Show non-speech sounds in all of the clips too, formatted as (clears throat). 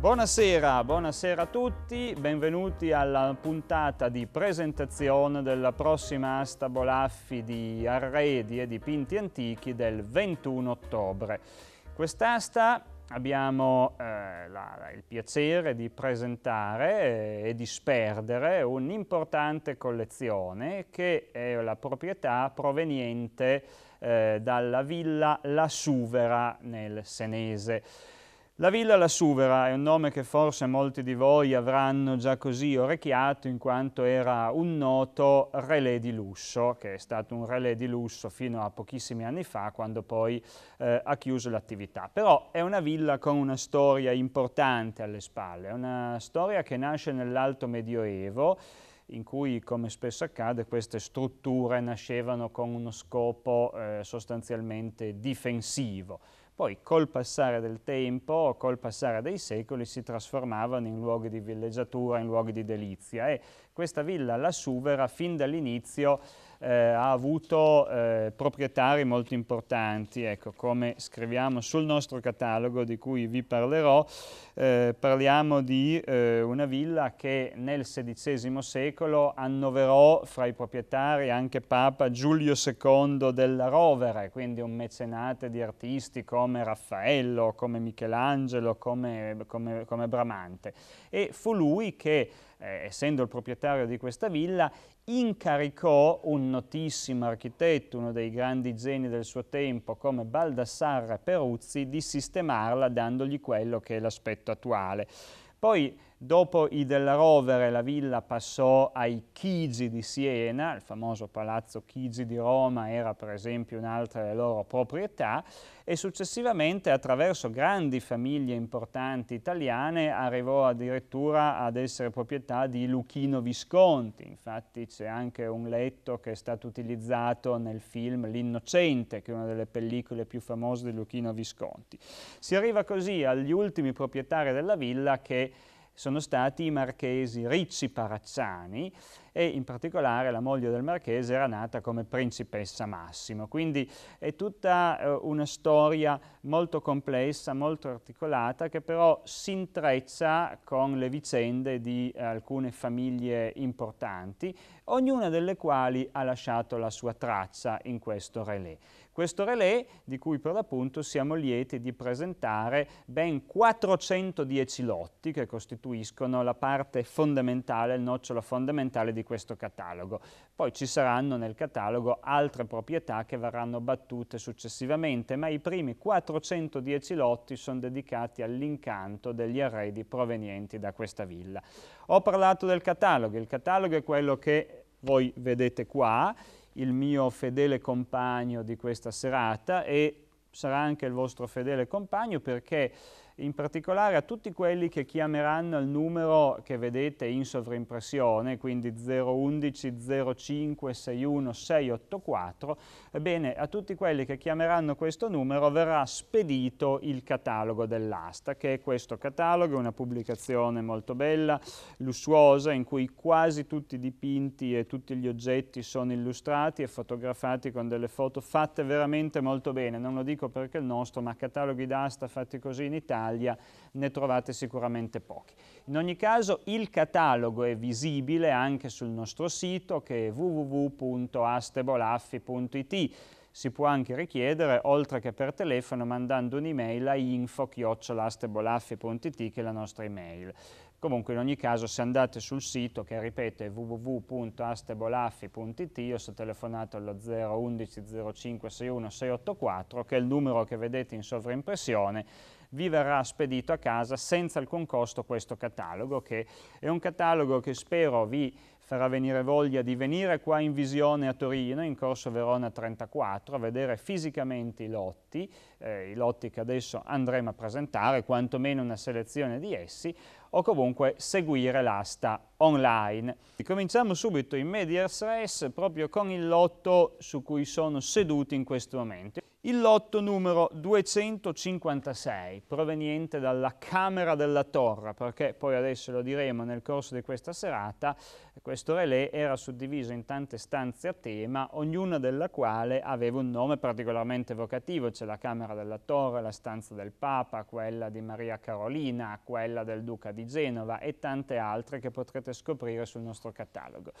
Buonasera, buonasera a tutti, benvenuti alla puntata di presentazione della prossima asta Bolaffi di arredi e dipinti antichi del 21 ottobre. Quest'asta abbiamo eh, la, il piacere di presentare eh, e disperdere un'importante collezione che è la proprietà proveniente eh, dalla villa La Suvera nel Senese. La Villa La Suvera è un nome che forse molti di voi avranno già così orecchiato in quanto era un noto relè di lusso, che è stato un relè di lusso fino a pochissimi anni fa quando poi eh, ha chiuso l'attività. Però è una villa con una storia importante alle spalle, è una storia che nasce nell'alto medioevo in cui, come spesso accade, queste strutture nascevano con uno scopo eh, sostanzialmente difensivo poi col passare del tempo, col passare dei secoli, si trasformavano in luoghi di villeggiatura, in luoghi di delizia e questa villa, la Suvera, fin dall'inizio eh, ha avuto eh, proprietari molto importanti, ecco, come scriviamo sul nostro catalogo di cui vi parlerò, eh, parliamo di eh, una villa che nel XVI secolo annoverò fra i proprietari anche Papa Giulio II della Rovere, quindi un mecenate di artisti come Raffaello, come Michelangelo, come, come, come Bramante. E fu lui che eh, essendo il proprietario di questa villa, incaricò un notissimo architetto, uno dei grandi geni del suo tempo, come Baldassarre Peruzzi, di sistemarla dandogli quello che è l'aspetto attuale. Poi dopo i Della Rovere la villa passò ai Chigi di Siena, il famoso palazzo Chigi di Roma era per esempio un'altra delle loro proprietà, e successivamente attraverso grandi famiglie importanti italiane arrivò addirittura ad essere proprietà di Luchino Visconti, infatti c'è anche un letto che è stato utilizzato nel film L'Innocente, che è una delle pellicole più famose di Luchino Visconti. Si arriva così agli ultimi proprietari della villa che sono stati i marchesi Ricci Parazzani e in particolare la moglie del marchese era nata come principessa Massimo. Quindi è tutta eh, una storia molto complessa, molto articolata, che però si intreccia con le vicende di eh, alcune famiglie importanti, ognuna delle quali ha lasciato la sua traccia in questo relè. Questo relè di cui per l'appunto siamo lieti di presentare ben 410 lotti che costituiscono la parte fondamentale, il nocciolo fondamentale di questo catalogo. Poi ci saranno nel catalogo altre proprietà che verranno battute successivamente, ma i primi 410 lotti sono dedicati all'incanto degli arredi provenienti da questa villa. Ho parlato del catalogo, il catalogo è quello che voi vedete qua, il mio fedele compagno di questa serata e sarà anche il vostro fedele compagno perché in particolare a tutti quelli che chiameranno il numero che vedete in sovrimpressione, quindi 011 05 684, ebbene a tutti quelli che chiameranno questo numero verrà spedito il catalogo dell'asta, che è questo catalogo, una pubblicazione molto bella, lussuosa, in cui quasi tutti i dipinti e tutti gli oggetti sono illustrati e fotografati con delle foto fatte veramente molto bene, non lo dico perché il nostro, ma cataloghi d'asta fatti così in Italia, Italia ne trovate sicuramente pochi. In ogni caso il catalogo è visibile anche sul nostro sito che è www.astebolaffi.it si può anche richiedere, oltre che per telefono, mandando un'email a info-astebolaffi.it che è la nostra email. Comunque in ogni caso se andate sul sito che ripeto è www.astebolaffi.it o se telefonate allo 011 05 684 che è il numero che vedete in sovrimpressione vi verrà spedito a casa senza alcun costo questo catalogo, che è un catalogo che spero vi farà venire voglia di venire qua in visione a Torino, in corso Verona 34, a vedere fisicamente i lotti, eh, i lotti che adesso andremo a presentare, quantomeno una selezione di essi, o comunque seguire l'asta online. Cominciamo subito in Medias Res proprio con il lotto su cui sono seduti in questo momento. Il lotto numero 256 proveniente dalla Camera della Torre, perché poi adesso lo diremo nel corso di questa serata, questo relè era suddiviso in tante stanze a tema, ognuna della quale aveva un nome particolarmente evocativo, c'è la Camera della Torre, la stanza del Papa, quella di Maria Carolina, quella del Duca di di Genova e tante altre che potrete scoprire sul nostro catalogo.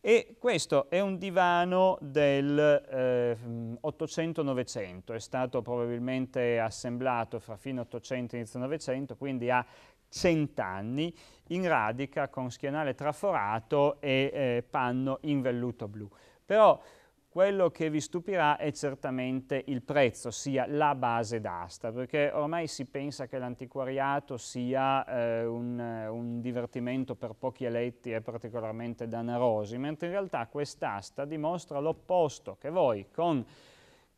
E questo è un divano del eh, 800-900, è stato probabilmente assemblato fra fine 800 e inizio 900, quindi ha cent'anni, in radica con schienale traforato e eh, panno in velluto blu. Però quello che vi stupirà è certamente il prezzo, sia la base d'asta, perché ormai si pensa che l'antiquariato sia eh, un, un, divertimento per pochi eletti e particolarmente danarosi, mentre in realtà quest'asta dimostra l'opposto, che voi con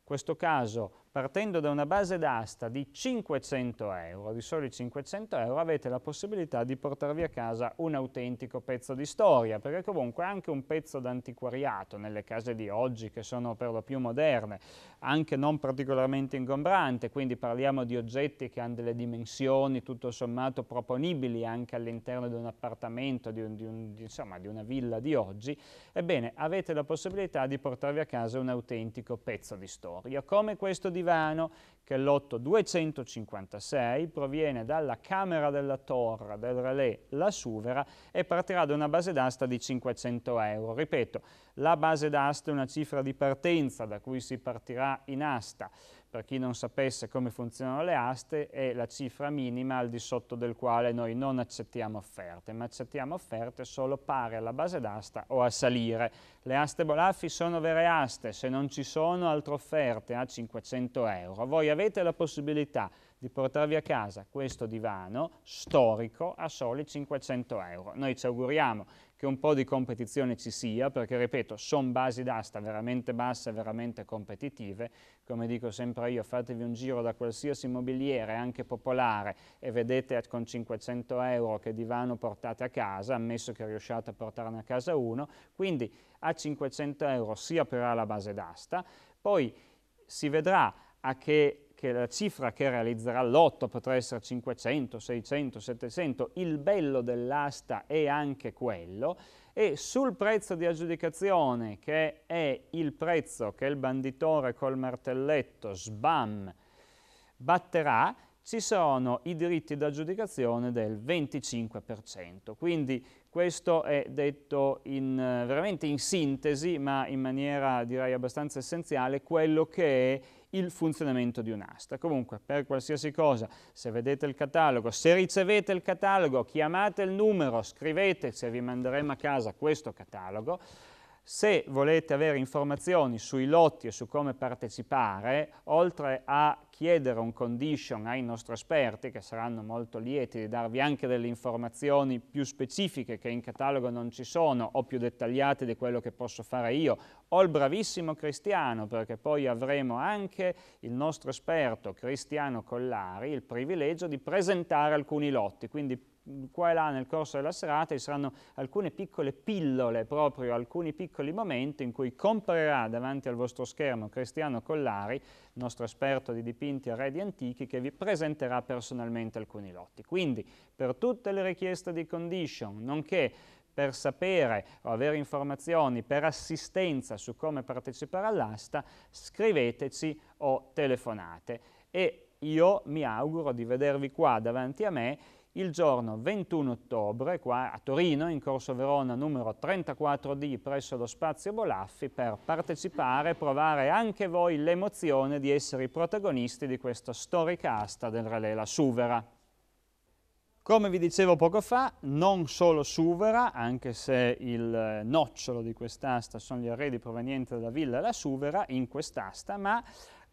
questo caso partendo da una base d'asta di 500 euro, di soli 500 euro, avete la possibilità di portarvi a casa un autentico pezzo di storia, perché comunque anche un pezzo d'antiquariato nelle case di oggi, che sono per lo più moderne, anche non particolarmente ingombrante, quindi parliamo di oggetti che hanno delle dimensioni tutto sommato proponibili anche all'interno di un appartamento, di, un, di, un, di, insomma, di una villa di oggi, ebbene avete la possibilità di portarvi a casa un autentico pezzo di storia. Come questo di divano che lotto 256 proviene dalla camera della torre del relè La Suvera e partirà da una base d'asta di 500 euro. Ripeto, la base d'asta è una cifra di partenza da cui si partirà in asta. Per chi non sapesse come funzionano le aste, è la cifra minima al di sotto del quale noi non accettiamo offerte, ma accettiamo offerte solo pari alla base d'asta o a salire. Le aste Bolaffi sono vere aste, se non ci sono altre offerte a 500 euro. Voi avete la possibilità di portarvi a casa questo divano storico a soli 500 euro. Noi ci auguriamo che un po' di competizione ci sia, perché ripeto, sono basi d'asta veramente basse, veramente competitive, come dico sempre io, fatevi un giro da qualsiasi immobiliere, anche popolare, e vedete con 500 euro che divano portate a casa, ammesso che riusciate a portarne a casa uno, quindi a 500 euro si aprirà la base d'asta, poi si vedrà a che, che la cifra che realizzerà l'otto potrà essere 500, 600, 700, il bello dell'asta è anche quello, e sul prezzo di aggiudicazione, che è il prezzo che il banditore col martelletto SBAM batterà, ci sono i diritti d'aggiudicazione del 25%. Quindi questo è detto in, veramente in sintesi, ma in maniera direi abbastanza essenziale, quello che è il funzionamento di un'asta. Comunque, per qualsiasi cosa, se vedete il catalogo, se ricevete il catalogo, chiamate il numero, scrivete se vi manderemo a casa questo catalogo, se volete avere informazioni sui lotti e su come partecipare, oltre a chiedere un condition ai nostri esperti, che saranno molto lieti di darvi anche delle informazioni più specifiche che in catalogo non ci sono o più dettagliate di quello che posso fare io, o il bravissimo Cristiano, perché poi avremo anche il nostro esperto Cristiano Collari il privilegio di presentare alcuni lotti, quindi qua e là nel corso della serata ci saranno alcune piccole pillole, proprio alcuni piccoli momenti in cui comparirà davanti al vostro schermo Cristiano Collari, nostro esperto di dipinti e arredi antichi, che vi presenterà personalmente alcuni lotti. Quindi per tutte le richieste di condition, nonché per sapere o avere informazioni, per assistenza su come partecipare all'asta, scriveteci o telefonate. E io mi auguro di vedervi qua davanti a me il giorno 21 ottobre, qua a Torino, in Corso Verona numero 34D, presso lo Spazio Bolaffi, per partecipare e provare anche voi l'emozione di essere i protagonisti di questa storica asta del La Suvera. Come vi dicevo poco fa, non solo Suvera, anche se il nocciolo di quest'asta sono gli arredi provenienti dalla villa la Suvera, in quest'asta, ma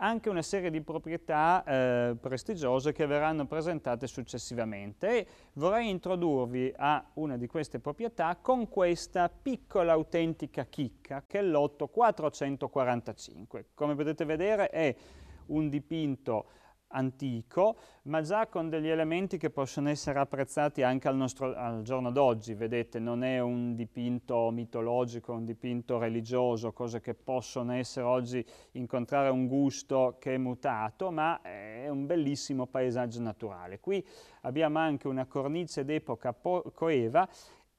anche una serie di proprietà eh, prestigiose che verranno presentate successivamente. E vorrei introdurvi a una di queste proprietà con questa piccola autentica chicca che è lotto 445. Come potete vedere è un dipinto antico, ma già con degli elementi che possono essere apprezzati anche al, nostro, al giorno d'oggi. Vedete, non è un dipinto mitologico, un dipinto religioso, cose che possono essere oggi incontrare un gusto che è mutato, ma è un bellissimo paesaggio naturale. Qui abbiamo anche una cornice d'epoca coeva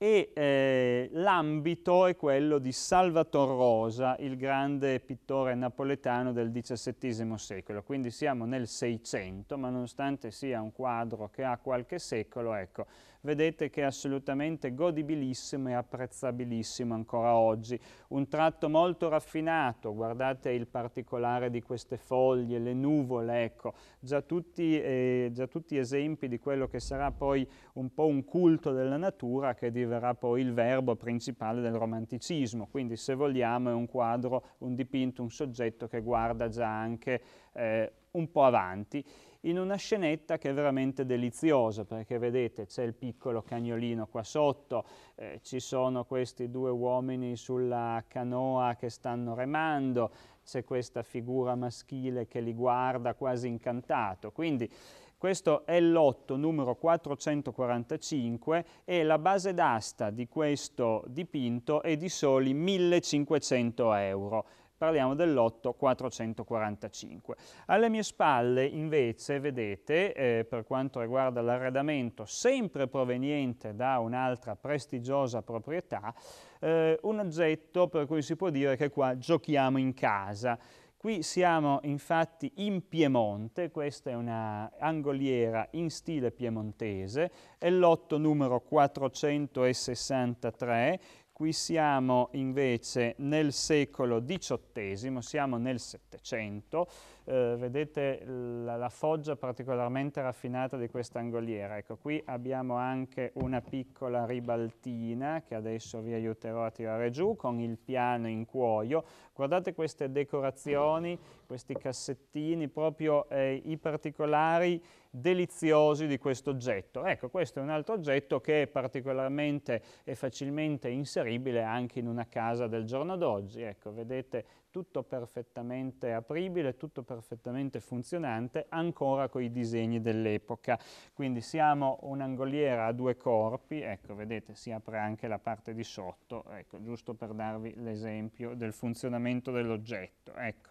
e eh, l'ambito è quello di Salvator Rosa, il grande pittore napoletano del XVII secolo, quindi siamo nel Seicento, ma nonostante sia un quadro che ha qualche secolo, ecco, vedete che è assolutamente godibilissimo e apprezzabilissimo ancora oggi. Un tratto molto raffinato, guardate il particolare di queste foglie, le nuvole, ecco, già tutti, eh, già tutti esempi di quello che sarà poi un po' un culto della natura che diverrà poi il verbo principale del romanticismo, quindi se vogliamo è un quadro, un dipinto, un soggetto che guarda già anche eh, un po' avanti in una scenetta che è veramente deliziosa, perché vedete c'è il piccolo cagnolino qua sotto, eh, ci sono questi due uomini sulla canoa che stanno remando, c'è questa figura maschile che li guarda quasi incantato. Quindi questo è il lotto numero 445 e la base d'asta di questo dipinto è di soli 1500 euro parliamo del 445. Alle mie spalle invece vedete, eh, per quanto riguarda l'arredamento, sempre proveniente da un'altra prestigiosa proprietà, eh, un oggetto per cui si può dire che qua giochiamo in casa. Qui siamo infatti in Piemonte, questa è una angoliera in stile piemontese, è lotto numero 463 Qui siamo invece nel secolo XVIII, siamo nel Settecento, eh, vedete la, la, foggia particolarmente raffinata di questa angoliera. Ecco, qui abbiamo anche una piccola ribaltina che adesso vi aiuterò a tirare giù con il piano in cuoio. Guardate queste decorazioni, questi cassettini, proprio eh, i particolari deliziosi di questo oggetto. Ecco, questo è un altro oggetto che è particolarmente e facilmente inseribile anche in una casa del giorno d'oggi. Ecco, vedete tutto perfettamente apribile, tutto perfettamente funzionante, ancora con i disegni dell'epoca. Quindi siamo un'angoliera a due corpi, ecco, vedete, si apre anche la parte di sotto, ecco, giusto per darvi l'esempio del funzionamento dell'oggetto. Ecco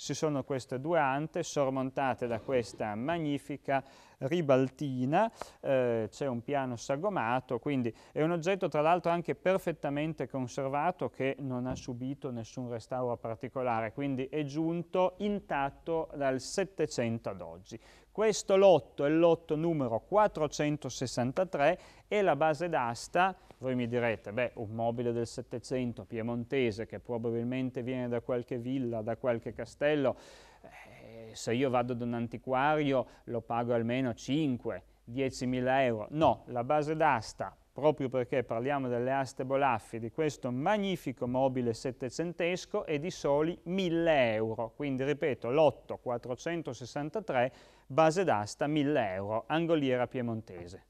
ci sono queste due ante sormontate da questa magnifica ribaltina, eh, c'è un piano sagomato, quindi è un oggetto tra l'altro anche perfettamente conservato che non ha subito nessun restauro particolare, quindi è giunto intatto dal 700 ad oggi. Questo lotto è il lotto numero 463 e la base d'asta, voi mi direte, beh, un mobile del 700 piemontese che probabilmente viene da qualche villa, da qualche castello, eh, se io vado da un antiquario lo pago almeno 5, 10.000 euro. No, la base d'asta proprio perché parliamo delle aste bolaffi, di questo magnifico mobile settecentesco è di soli 1000 euro. Quindi ripeto, lotto 463, base d'asta 1000 euro, angoliera piemontese.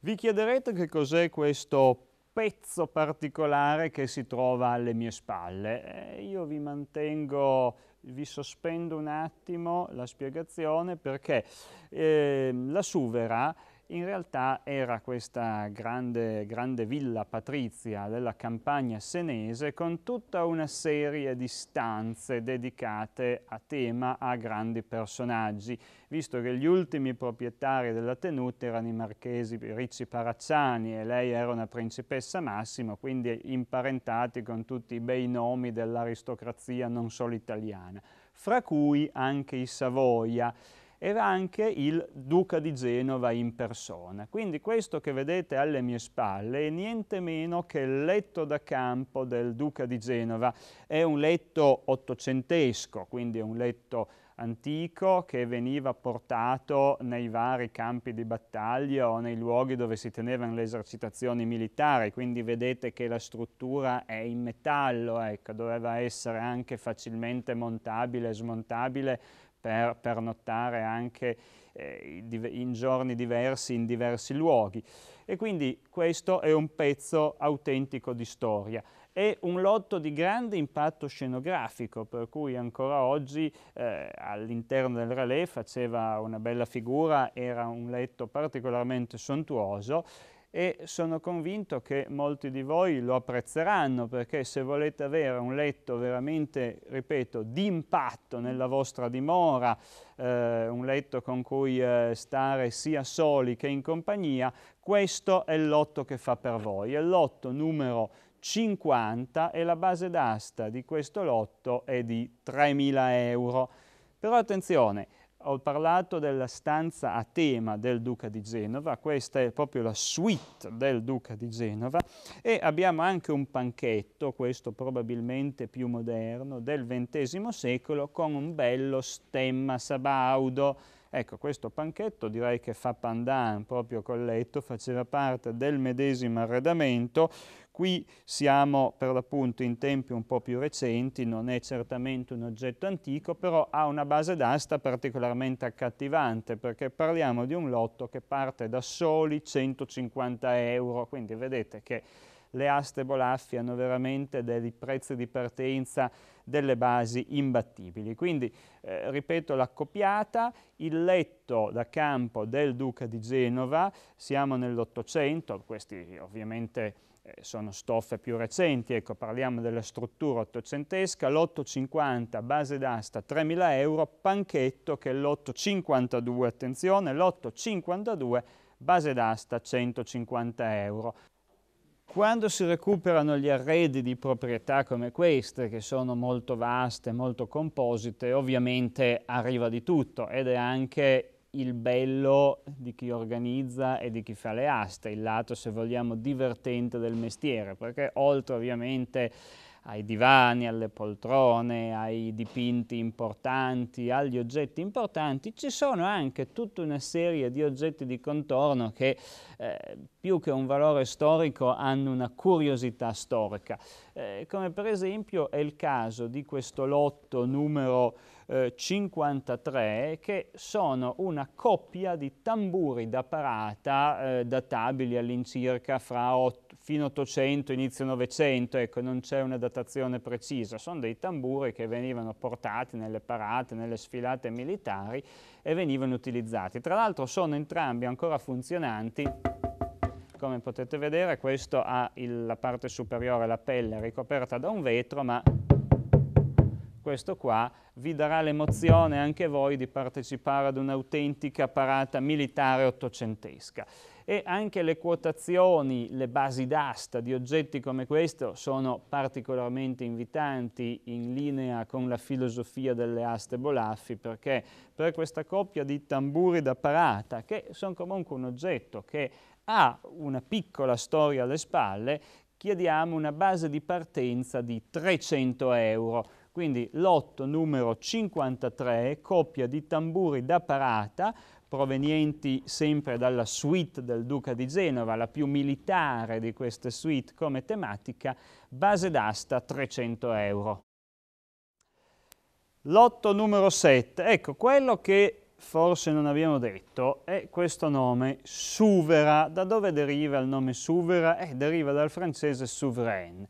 Vi chiederete che cos'è questo pezzo particolare che si trova alle mie spalle. Eh, io vi mantengo, vi sospendo un attimo la spiegazione perché eh, la suvera in realtà era questa grande, grande villa patrizia della campagna senese con tutta una serie di stanze dedicate a tema a grandi personaggi, visto che gli ultimi proprietari della tenuta erano i marchesi Ricci Paracciani e lei era una principessa Massimo, quindi imparentati con tutti i bei nomi dell'aristocrazia non solo italiana, fra cui anche i Savoia era anche il duca di Genova in persona. Quindi questo che vedete alle mie spalle è niente meno che il letto da campo del duca di Genova. È un letto ottocentesco, quindi è un letto antico che veniva portato nei vari campi di battaglia o nei luoghi dove si tenevano le esercitazioni militari, quindi vedete che la struttura è in metallo, ecco, doveva essere anche facilmente montabile e smontabile per pernottare anche eh, in giorni diversi, in diversi luoghi. E quindi questo è un pezzo autentico di storia è un lotto di grande impatto scenografico, per cui ancora oggi eh, all'interno del relè faceva una bella figura, era un letto particolarmente sontuoso e sono convinto che molti di voi lo apprezzeranno perché se volete avere un letto veramente, ripeto, di nella vostra dimora, eh, un letto con cui eh, stare sia soli che in compagnia, questo è il lotto che fa per voi, è il lotto numero 50 e la base d'asta di questo lotto è di 3.000 euro. Però attenzione, ho parlato della stanza a tema del Duca di Genova, questa è proprio la suite del Duca di Genova e abbiamo anche un panchetto, questo probabilmente più moderno, del XX secolo con un bello stemma sabaudo. Ecco, questo panchetto direi che fa pandan proprio col letto, faceva parte del medesimo arredamento, Qui siamo per l'appunto in tempi un po' più recenti, non è certamente un oggetto antico, però ha una base d'asta particolarmente accattivante perché parliamo di un lotto che parte da soli 150 euro, quindi vedete che le aste Bolaffi hanno veramente dei prezzi di partenza delle basi imbattibili. Quindi, eh, ripeto, la copiata, il letto da campo del Duca di Genova, siamo nell'Ottocento, questi ovviamente eh, sono stoffe più recenti, ecco, parliamo della struttura ottocentesca, l'850 base d'asta 3.000 euro, panchetto che è l'852, attenzione, l'852 base d'asta 150 euro. Quando si recuperano gli arredi di proprietà come queste, che sono molto vaste, molto composite, ovviamente arriva di tutto ed è anche il bello di chi organizza e di chi fa le aste, il lato, se vogliamo, divertente del mestiere, perché oltre ovviamente ai divani, alle poltrone, ai dipinti importanti, agli oggetti importanti, ci sono anche tutta una serie di oggetti di contorno che eh, più che un valore storico hanno una curiosità storica, eh, come per esempio è il caso di questo lotto numero 53 eh, che sono una coppia di tamburi da parata eh, databili all'incirca fra 8, fino 800 inizio 900, ecco non c'è una datazione precisa, sono dei tamburi che venivano portati nelle parate, nelle sfilate militari e venivano utilizzati. Tra l'altro sono entrambi ancora funzionanti come potete vedere questo ha il, la parte superiore, la pelle ricoperta da un vetro, ma questo qua vi darà l'emozione anche voi di partecipare ad un'autentica parata militare ottocentesca. E anche le quotazioni, le basi d'asta di oggetti come questo sono particolarmente invitanti in linea con la filosofia delle aste Bolaffi perché per questa coppia di tamburi da parata, che sono comunque un oggetto che ha una piccola storia alle spalle, chiediamo una base di partenza di 300 euro quindi lotto numero 53, coppia di tamburi da parata, provenienti sempre dalla suite del Duca di Genova, la più militare di queste suite come tematica, base d'asta 300 euro. Lotto numero 7, ecco quello che forse non abbiamo detto è questo nome Suvera. Da dove deriva il nome Suvera? Eh, deriva dal francese souverain.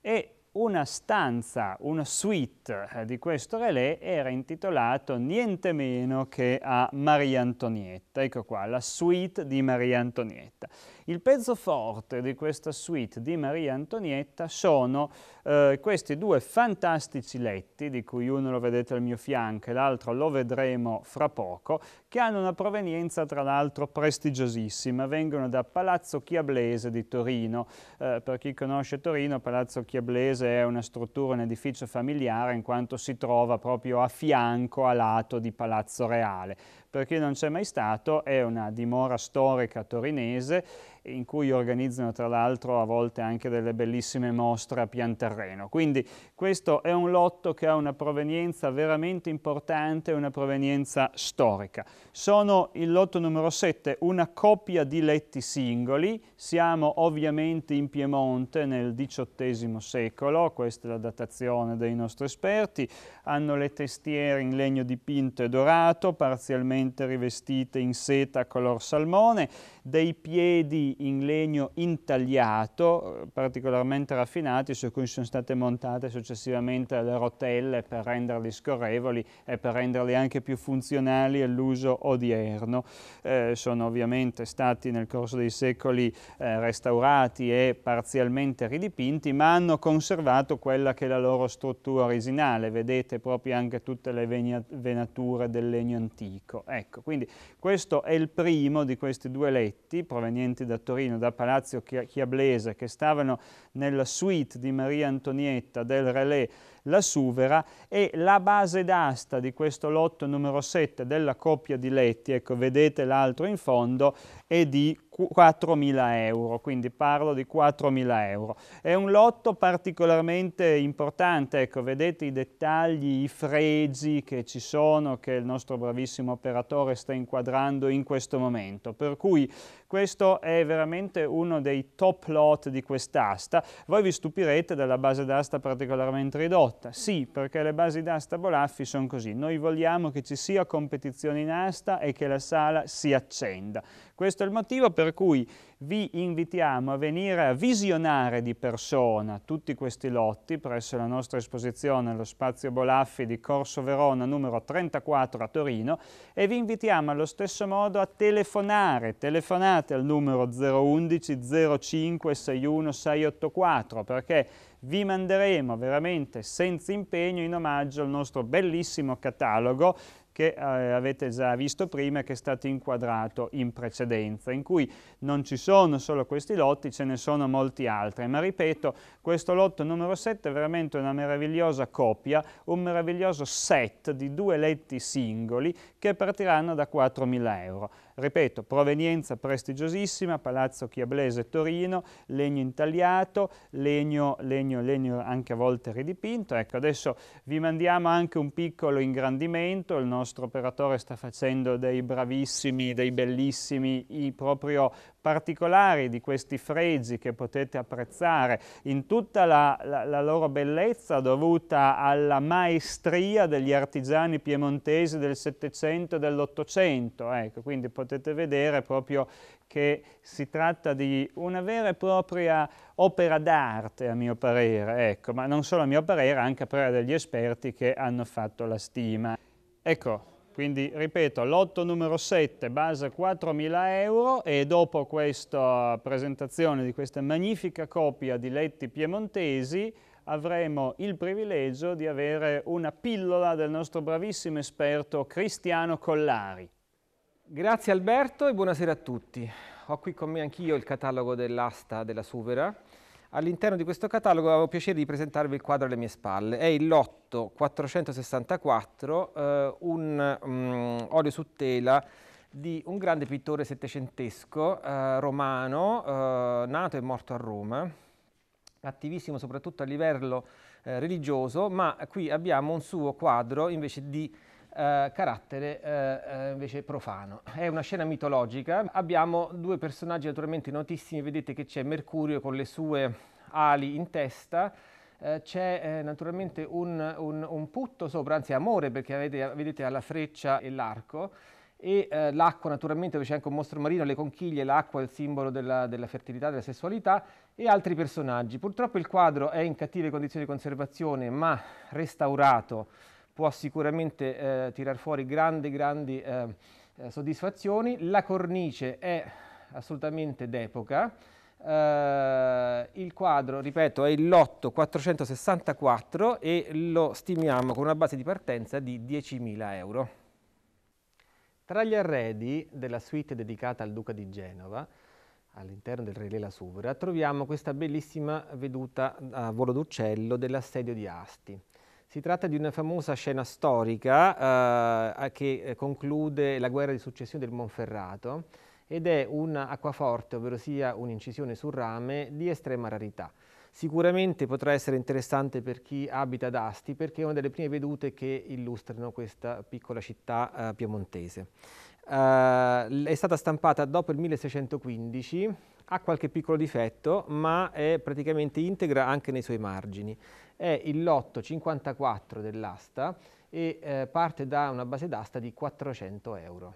E una stanza, una suite eh, di questo relè era intitolato niente meno che a Maria Antonietta. Ecco qua, la suite di Maria Antonietta. Il pezzo forte di questa suite di Maria Antonietta sono eh, questi due fantastici letti, di cui uno lo vedete al mio fianco e l'altro lo vedremo fra poco, che hanno una provenienza tra l'altro prestigiosissima, vengono da Palazzo Chiablese di Torino. Eh, per chi conosce Torino, Palazzo Chiablese è una struttura, un edificio familiare in quanto si trova proprio a fianco, a lato di Palazzo Reale. Per chi non c'è mai stato, è una dimora storica torinese in cui organizzano tra l'altro a volte anche delle bellissime mostre a pian terreno. Quindi questo è un lotto che ha una provenienza veramente importante, una provenienza storica. Sono il lotto numero 7, una coppia di letti singoli, siamo ovviamente in Piemonte nel XVIII secolo, questa è la datazione dei nostri esperti, hanno le testiere in legno dipinto e dorato, parzialmente rivestite in seta color salmone, dei piedi in legno intagliato, eh, particolarmente raffinati, su cui sono state montate successivamente le rotelle per renderli scorrevoli e per renderli anche più funzionali all'uso odierno. Eh, sono ovviamente stati nel corso dei secoli eh, restaurati e parzialmente ridipinti, ma hanno conservato quella che è la loro struttura originale. Vedete proprio anche tutte le venature del legno antico. Ecco, quindi questo è il primo di questi due legni Ungaretti, provenienti da Torino, da Palazzo Chiablese, che stavano nella suite di Maria Antonietta del Relais La Suvera e la base d'asta di questo lotto numero 7 della coppia di Letti, ecco vedete l'altro in fondo, è di 4.000 euro, quindi parlo di 4.000 euro. È un lotto particolarmente importante, ecco, vedete i dettagli, i fregi che ci sono, che il nostro bravissimo operatore sta inquadrando in questo momento. Per cui questo è veramente uno dei top lot di quest'asta. Voi vi stupirete della base d'asta particolarmente ridotta. Sì, perché le basi d'asta Bolaffi sono così. Noi vogliamo che ci sia competizione in asta e che la sala si accenda. Questo è il motivo per cui vi invitiamo a venire a visionare di persona tutti questi lotti presso la nostra esposizione allo Spazio Bolaffi di Corso Verona numero 34 a Torino e vi invitiamo allo stesso modo a telefonare, telefonate al numero 011 05 61 684 perché vi manderemo veramente senza impegno in omaggio il nostro bellissimo catalogo che eh, avete già visto prima che è stato inquadrato in precedenza, in cui non ci sono solo questi lotti, ce ne sono molti altri, ma ripeto, questo lotto numero 7 è veramente una meravigliosa copia, un meraviglioso set di due letti singoli che partiranno da 4.000 euro. Ripeto, provenienza prestigiosissima, Palazzo Chiablese Torino, legno intagliato, legno, legno, legno anche a volte ridipinto. Ecco, adesso vi mandiamo anche un piccolo ingrandimento, il nostro operatore sta facendo dei bravissimi, dei bellissimi, i proprio particolari di questi fregi che potete apprezzare in tutta la, la, la, loro bellezza dovuta alla maestria degli artigiani piemontesi del Settecento e dell'Ottocento. Ecco, quindi potete vedere proprio che si tratta di una vera e propria opera d'arte, a mio parere, ecco, ma non solo a mio parere, anche a parere degli esperti che hanno fatto la stima. Ecco, quindi, ripeto, lotto numero 7, base 4.000 euro e dopo questa presentazione di questa magnifica copia di letti piemontesi avremo il privilegio di avere una pillola del nostro bravissimo esperto Cristiano Collari. Grazie Alberto e buonasera a tutti. Ho qui con me anch'io il catalogo dell'asta della Suvera All'interno di questo catalogo avevo piacere di presentarvi il quadro alle mie spalle. È il lotto 464, eh, un um, olio su tela di un grande pittore settecentesco eh, romano, eh, nato e morto a Roma, attivissimo soprattutto a livello eh, religioso, ma qui abbiamo un suo quadro invece di eh, carattere eh, eh, invece profano. È una scena mitologica, abbiamo due personaggi naturalmente notissimi, vedete che c'è Mercurio con le sue ali in testa, eh, c'è naturalmente un, un, un, putto sopra, anzi amore perché avete, vedete alla freccia e l'arco e eh, l'acqua naturalmente dove c'è anche un mostro marino, le conchiglie, l'acqua è il simbolo della, della, fertilità, della sessualità e altri personaggi. Purtroppo il quadro è in cattive condizioni di conservazione ma restaurato può sicuramente eh, tirar fuori grandi, grandi eh, eh soddisfazioni. La cornice è assolutamente d'epoca. Uh, il quadro, ripeto, è il lotto 464 e lo stimiamo con una base di partenza di 10.000 euro. Tra gli arredi della suite dedicata al Duca di Genova, all'interno del Relè La Suvera, troviamo questa bellissima veduta a volo d'uccello dell'assedio di Asti. Si tratta di una famosa scena storica eh, che eh, conclude la guerra di successione del Monferrato ed è un acquaforte, ovvero sia un'incisione su rame, di estrema rarità. Sicuramente potrà essere interessante per chi abita ad Asti perché è una delle prime vedute che illustrano questa piccola città eh, piemontese. Eh, è stata stampata dopo il 1615 ha qualche piccolo difetto, ma è praticamente integra anche nei suoi margini. È il lotto 54 dell'asta e eh, parte da una base d'asta di 400 euro.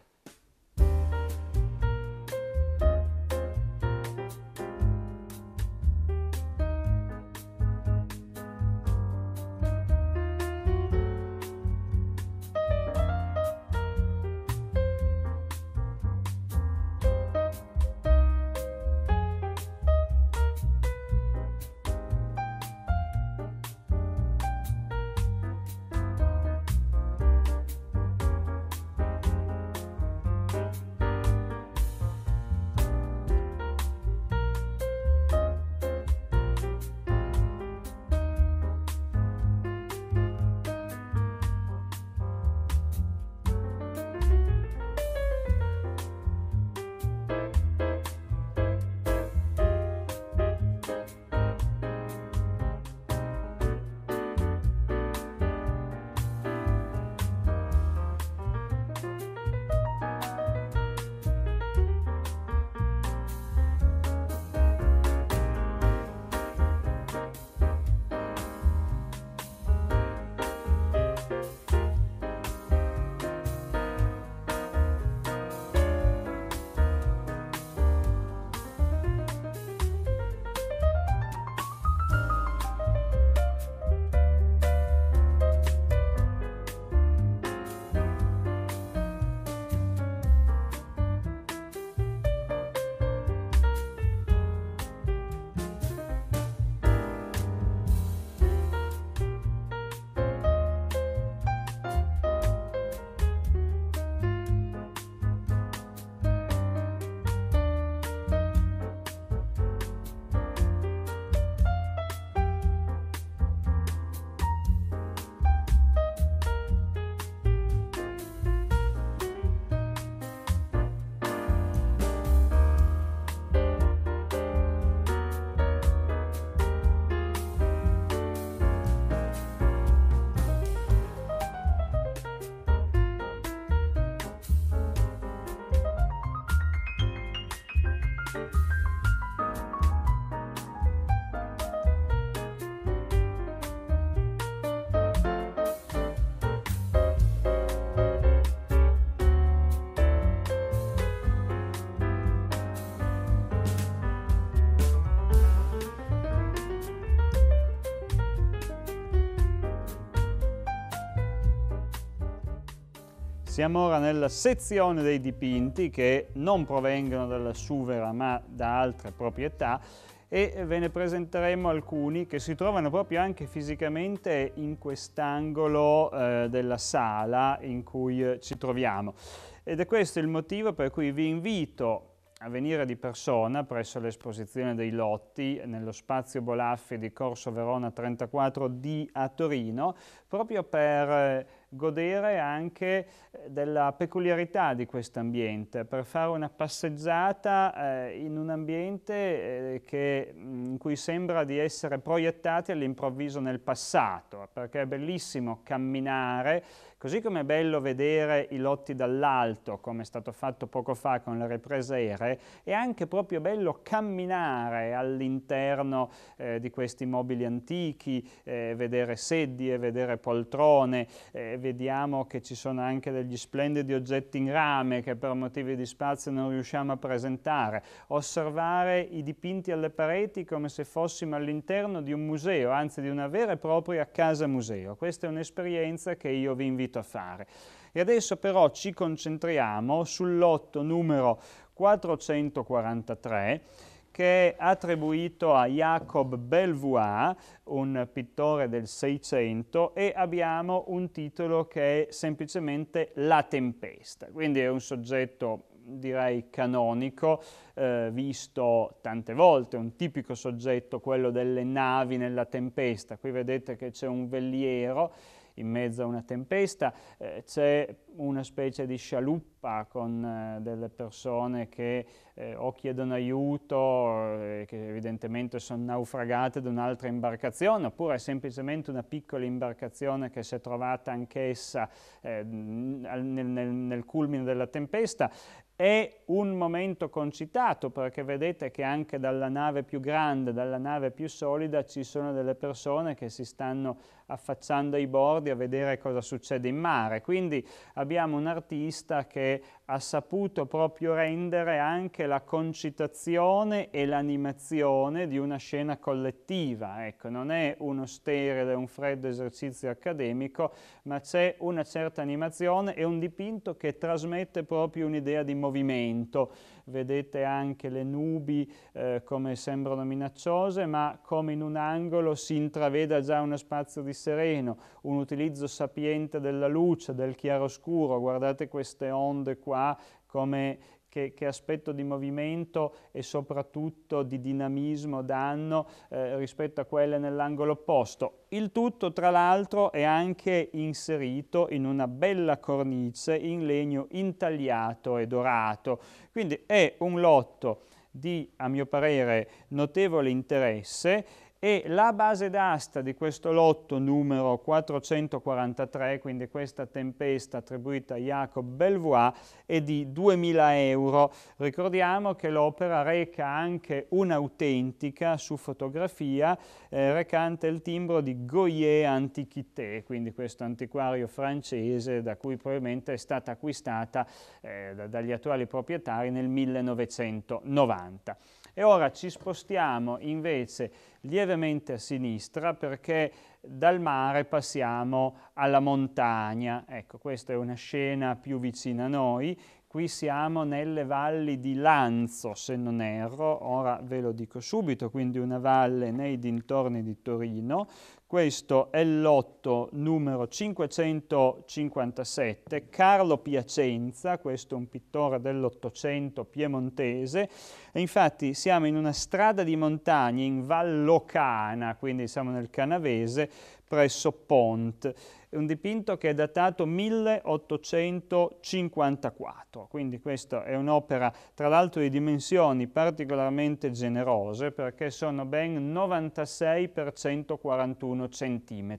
Siamo ora nella sezione dei dipinti che non provengono dalla Suvera ma da altre proprietà e ve ne presenteremo alcuni che si trovano proprio anche fisicamente in quest'angolo eh, della sala in cui eh, ci troviamo. Ed è questo il motivo per cui vi invito a venire di persona presso l'esposizione dei lotti nello spazio Bolaffi di Corso Verona 34D a Torino proprio per eh, godere anche eh, della peculiarità di questo ambiente, per fare una passeggiata eh, in un ambiente eh, che, mm, in cui sembra di essere proiettati all'improvviso nel passato, perché è bellissimo camminare Così come è bello vedere i lotti dall'alto, come è stato fatto poco fa con le riprese aeree, è anche proprio bello camminare all'interno eh, di questi mobili antichi, eh, vedere sedie, vedere poltrone, eh, vediamo che ci sono anche degli splendidi oggetti in rame che per motivi di spazio non riusciamo a presentare, osservare i dipinti alle pareti come se fossimo all'interno di un museo, anzi di una vera e propria casa museo. Questa è un'esperienza che io vi invito riuscito a fare. E adesso però ci concentriamo sul lotto numero 443 che è attribuito a Jacob Belvoir, un pittore del Seicento, e abbiamo un titolo che è semplicemente La tempesta. Quindi è un soggetto direi canonico, eh, visto tante volte, un tipico soggetto quello delle navi nella tempesta. Qui vedete che c'è un veliero in mezzo a una tempesta, eh, c'è una specie di scialuppa con eh, delle persone che eh, o chiedono aiuto, eh, che evidentemente sono naufragate da un'altra imbarcazione, oppure è semplicemente una piccola imbarcazione che si è trovata anch'essa eh, nel, nel, nel culmine della tempesta, è un momento concitato perché vedete che anche dalla nave più grande, dalla nave più solida ci sono delle persone che si stanno affacciando ai bordi a vedere cosa succede in mare. Quindi abbiamo un artista che ha saputo proprio rendere anche la concitazione e l'animazione di una scena collettiva. Ecco, non è uno sterile, un freddo esercizio accademico, ma c'è una certa animazione e un dipinto che trasmette proprio un'idea di movimento. Vedete anche le nubi eh, come sembrano minacciose, ma come in un angolo si intraveda già uno spazio di sereno, un utilizzo sapiente della luce, del chiaroscuro. Guardate queste onde qua qua come che, che, aspetto di movimento e soprattutto di dinamismo danno eh, rispetto a quelle nell'angolo opposto. Il tutto tra l'altro è anche inserito in una bella cornice in legno intagliato e dorato, quindi è un lotto di, a mio parere, notevole interesse e la base d'asta di questo lotto numero 443, quindi questa tempesta attribuita a Jacob Belvoir, è di 2.000 euro. Ricordiamo che l'opera reca anche un'autentica su fotografia eh, recante il timbro di Goyer Antiquité, quindi questo antiquario francese da cui probabilmente è stata acquistata eh, dagli attuali proprietari nel 1990. E ora ci spostiamo invece lievemente a sinistra perché dal mare passiamo alla montagna. Ecco, questa è una scena più vicina a noi qui siamo nelle valli di Lanzo, se non erro, ora ve lo dico subito, quindi una valle nei dintorni di Torino. Questo è il lotto numero 557, Carlo Piacenza, questo è un pittore dell'Ottocento piemontese, e infatti siamo in una strada di montagne in Vallocana, quindi siamo nel Canavese, presso Pont, un dipinto che è datato 1854, quindi questa è un'opera tra l'altro di dimensioni particolarmente generose perché sono ben 96 x 141 cm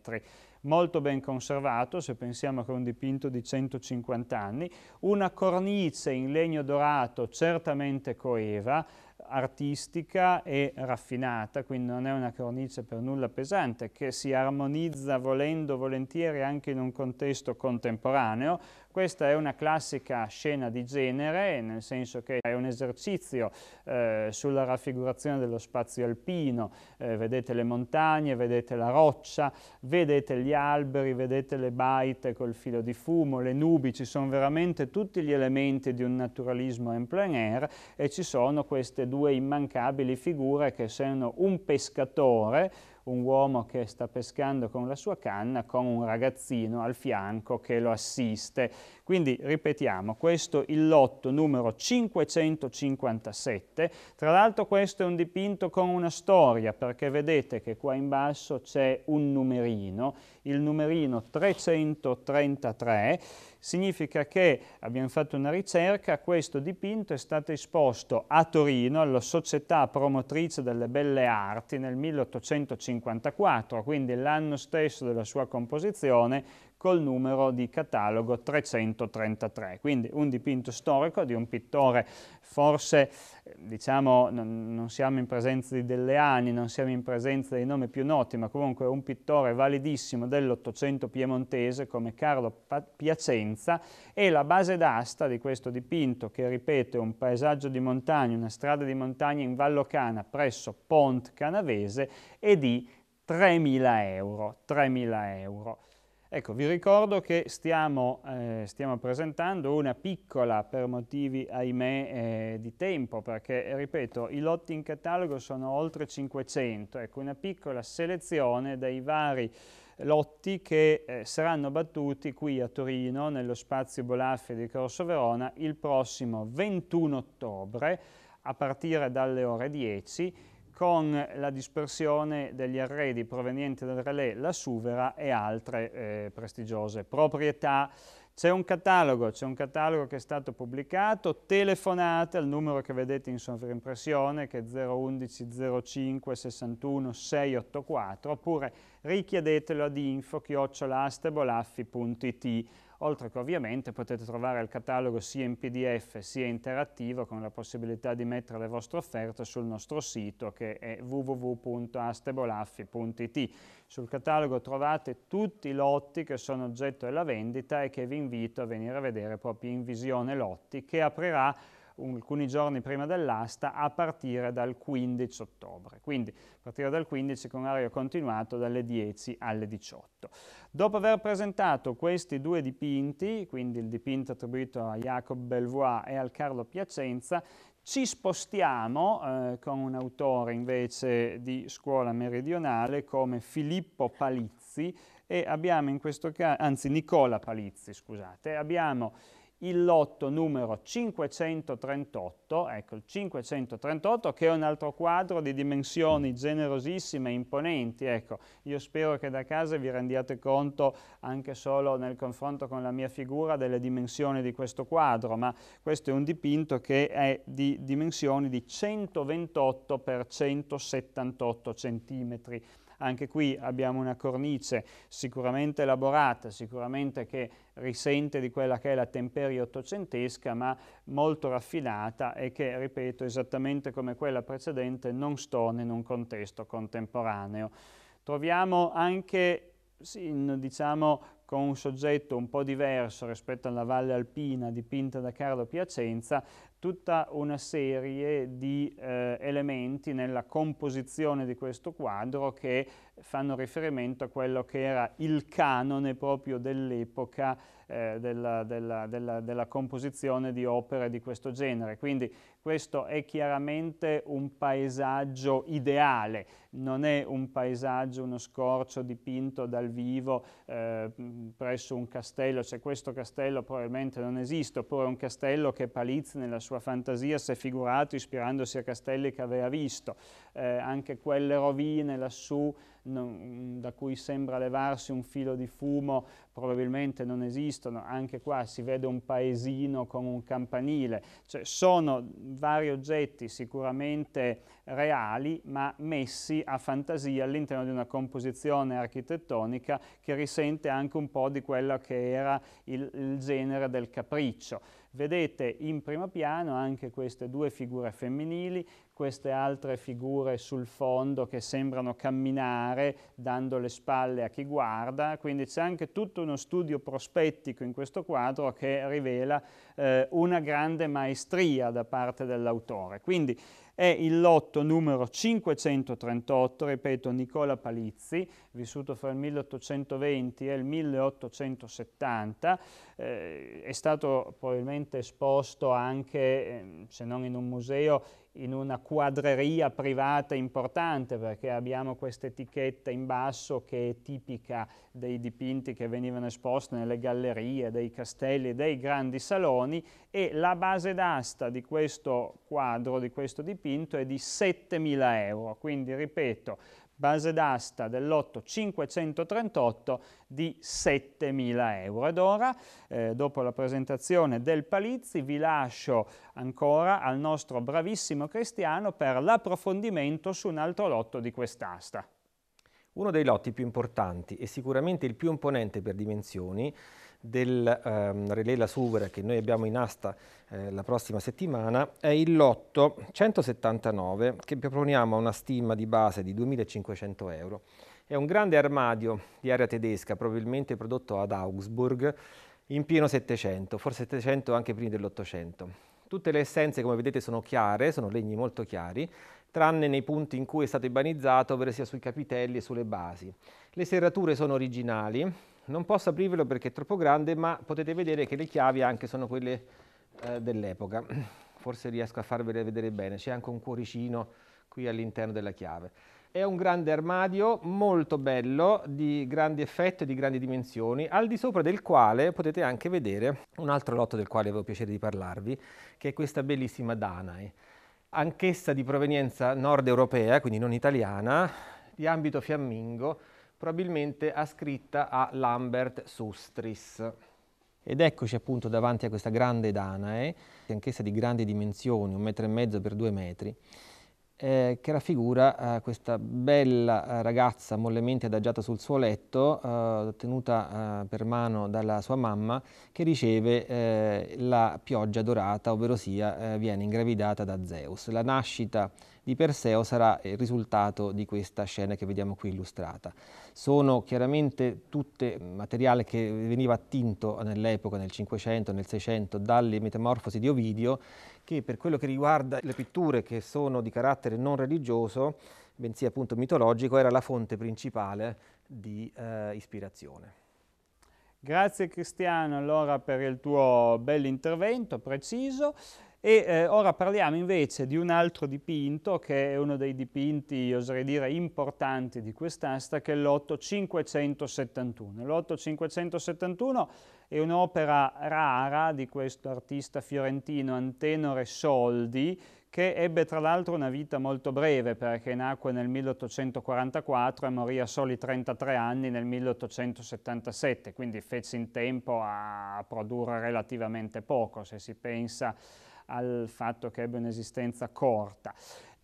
molto ben conservato, se pensiamo che è un dipinto di 150 anni, una cornice in legno dorato certamente coeva, artistica e raffinata, quindi non è una cornice per nulla pesante, che si armonizza volendo volentieri anche in un contesto contemporaneo, questa è una classica scena di genere, nel senso che è un esercizio eh, sulla raffigurazione dello spazio alpino, eh, vedete le montagne, vedete la roccia, vedete gli alberi, vedete le baite col filo di fumo, le nubi, ci sono veramente tutti gli elementi di un naturalismo in plein air e ci sono queste due immancabili figure che sono un pescatore, un uomo che sta pescando con la sua canna con un ragazzino al fianco che lo assiste. Quindi ripetiamo, questo è il lotto numero 557, tra l'altro questo è un dipinto con una storia perché vedete che qua in basso c'è un numerino, il numerino 333 Significa che abbiamo fatto una ricerca, questo dipinto è stato esposto a Torino alla Società Promotrice delle Belle Arti nel 1854, quindi l'anno stesso della sua composizione, col numero di catalogo 333, quindi un dipinto storico di un pittore forse, eh, diciamo, non, non siamo in presenza di Delleani, non siamo in presenza dei nomi più noti, ma comunque un pittore validissimo dell'Ottocento piemontese come Carlo Piacenza e la base d'asta di questo dipinto, che ripete un paesaggio di montagna, una strada di montagna in Vallocana presso Pont Canavese, è di 3.000 euro, 3.000 euro. Ecco, vi ricordo che stiamo, eh, stiamo, presentando una piccola per motivi, ahimè, eh, di tempo, perché, ripeto, i lotti in catalogo sono oltre 500, ecco, una piccola selezione dai vari lotti che eh, saranno battuti qui a Torino, nello spazio Bolaffi di Corso Verona, il prossimo 21 ottobre, a partire dalle ore 10, con la dispersione degli arredi provenienti dal relè La Suvera e altre eh, prestigiose proprietà. C'è un, un catalogo, che è stato pubblicato, telefonate al numero che vedete in sovrimpressione che è 011 05 61 684 oppure richiedetelo ad info chiocciolastebolaffit oltre che ovviamente potete trovare il catalogo sia in PDF sia interattivo con la possibilità di mettere le vostre offerte sul nostro sito che è www.astebolaffi.it. Sul catalogo trovate tutti i lotti che sono oggetto della vendita e che vi invito a venire a vedere proprio in visione lotti che aprirà alcuni giorni prima dell'asta a partire dal 15 ottobre. Quindi a partire dal 15 con orario continuato dalle 10 alle 18. Dopo aver presentato questi due dipinti, quindi il dipinto attribuito a Jacob Belvoir e al Carlo Piacenza, ci spostiamo eh, con un autore invece di scuola meridionale come Filippo Palizzi e abbiamo in questo caso, anzi Nicola Palizzi, scusate, abbiamo il lotto numero 538, ecco il 538 che è un altro quadro di dimensioni generosissime e imponenti, ecco io spero che da casa vi rendiate conto anche solo nel confronto con la mia figura delle dimensioni di questo quadro, ma questo è un dipinto che è di dimensioni di 128 x 178 centimetri anche qui abbiamo una cornice sicuramente elaborata, sicuramente che risente di quella che è la temperia ottocentesca, ma molto raffinata e che, ripeto, esattamente come quella precedente, non stona in un contesto contemporaneo. Troviamo anche, in, diciamo, con un soggetto un po' diverso rispetto alla valle alpina dipinta da Carlo Piacenza, tutta una serie di eh, elementi nella composizione di questo quadro che fanno riferimento a quello che era il canone proprio dell'epoca eh, della, della, della, della, composizione di opere di questo genere. Quindi questo è chiaramente un paesaggio ideale, non è un paesaggio, uno scorcio dipinto dal vivo eh, presso un castello, cioè questo castello probabilmente non esiste, oppure un castello che Palizzi nella sua fantasia si è figurato ispirandosi a castelli che aveva visto, eh, anche quelle rovine lassù non, mm, da cui sembra levarsi un filo di fumo probabilmente non esistono, anche qua si vede un paesino con un campanile, cioè, sono vari oggetti sicuramente reali ma messi a fantasia all'interno di una composizione architettonica che risente anche un po' di quello che era il, il genere del capriccio. Vedete in primo piano anche queste due figure femminili, queste altre figure sul fondo che sembrano camminare dando le spalle a chi guarda, quindi c'è anche tutto uno studio prospettico in questo quadro che rivela eh, una grande maestria da parte dell'autore. Quindi è il lotto numero 538, ripeto Nicola Palizzi, vissuto fra il 1820 e il 1870, eh, è stato probabilmente esposto anche, ehm, se non in un museo, in una quadreria privata importante perché abbiamo questa etichetta in basso che è tipica dei dipinti che venivano esposti nelle gallerie, dei castelli, dei grandi saloni e la base d'asta di questo quadro, di questo dipinto è di 7.000 euro, quindi ripeto base d'asta del lotto 538 di 7.000 euro. Ed ora, eh, dopo la presentazione del Palizzi, vi lascio ancora al nostro bravissimo Cristiano per l'approfondimento su un altro lotto di quest'asta. Uno dei lotti più importanti e sicuramente il più imponente per dimensioni del ehm, Relay La Suvera che noi abbiamo in asta eh, la prossima settimana è il lotto 179 che proponiamo a una stima di base di 2.500 euro. È un grande armadio di area tedesca, probabilmente prodotto ad Augsburg in pieno 700, forse 700 anche prima dell'800. Tutte le essenze, come vedete, sono chiare, sono legni molto chiari, tranne nei punti in cui è stato ibanizzato, ovvero sia sui capitelli e sulle basi. Le serrature sono originali, non posso aprirvelo perché è troppo grande, ma potete vedere che le chiavi anche sono quelle eh, dell'epoca. (clears throat) Forse riesco a farvele vedere bene, c'è anche un cuoricino qui all'interno della chiave. È un grande armadio molto bello, di grandi effetti e di grandi dimensioni, al di sopra del quale potete anche vedere un altro lotto del quale avevo piacere di parlarvi, che è questa bellissima Danae anch'essa di provenienza nord europea, quindi non italiana, di ambito fiammingo, probabilmente ascritta a Lambert Sustris. Ed eccoci appunto davanti a questa grande Danae, anch'essa di grandi dimensioni, un metro e mezzo per due metri, eh, che raffigura eh, questa bella eh, ragazza mollemente adagiata sul suo letto, eh, tenuta eh, per mano dalla sua mamma, che riceve eh, la pioggia dorata, ovvero sia viene ingravidata da Zeus. La nascita di Perseo sarà il risultato di questa scena che vediamo qui illustrata sono chiaramente tutte mm, materiale che veniva attinto nell'epoca, nel 500, nel 600, dalle metamorfosi di Ovidio, che per quello che riguarda le pitture che sono di carattere non religioso, bensì appunto mitologico, era la fonte principale di eh, ispirazione. Grazie Cristiano allora per il tuo bell'intervento preciso. E eh, ora parliamo invece di un altro dipinto che è uno dei dipinti, oserei dire, importanti di quest'asta, che è l'Otto 571. L'Otto 571 è un'opera rara di questo artista fiorentino Antenore Soldi, che ebbe tra l'altro una vita molto breve perché nacque nel 1844 e morì a soli 33 anni nel 1877, quindi fece in tempo a produrre relativamente poco se si pensa al fatto che ebbe un'esistenza corta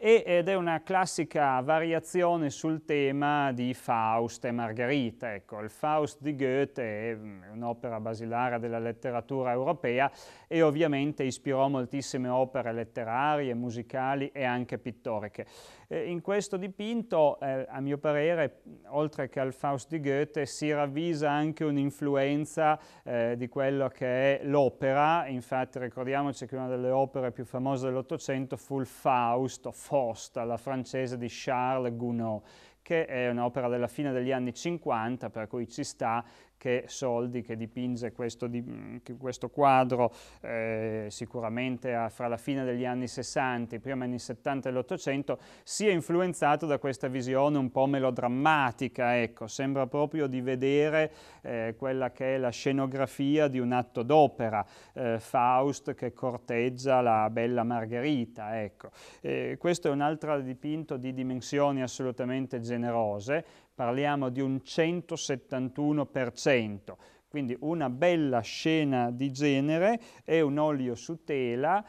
ed è una classica variazione sul tema di Faust e Margherita. Ecco, il Faust di Goethe è mm, un'opera basilare della letteratura europea e ovviamente ispirò moltissime opere letterarie, musicali e anche pittoriche. In questo dipinto, eh, a mio parere, oltre che al Faust di Goethe, si ravvisa anche un'influenza eh, di quello che è l'opera. Infatti ricordiamoci che una delle opere più famose dell'Ottocento fu il Faust, Fausta, la francese di Charles Gounod, che è un'opera della fine degli anni 50, per cui ci sta che Soldi che dipinge questo, di, questo quadro eh, sicuramente a, fra la fine degli anni 60, prima anni 70 e l'Ottocento, sia influenzato da questa visione un po' melodrammatica, ecco, sembra proprio di vedere eh, quella che è la scenografia di un atto d'opera, eh, Faust che corteggia la bella Margherita, ecco. Eh, questo è un altro dipinto di dimensioni assolutamente generose, parliamo di un 171%, quindi una bella scena di genere, è un olio su tela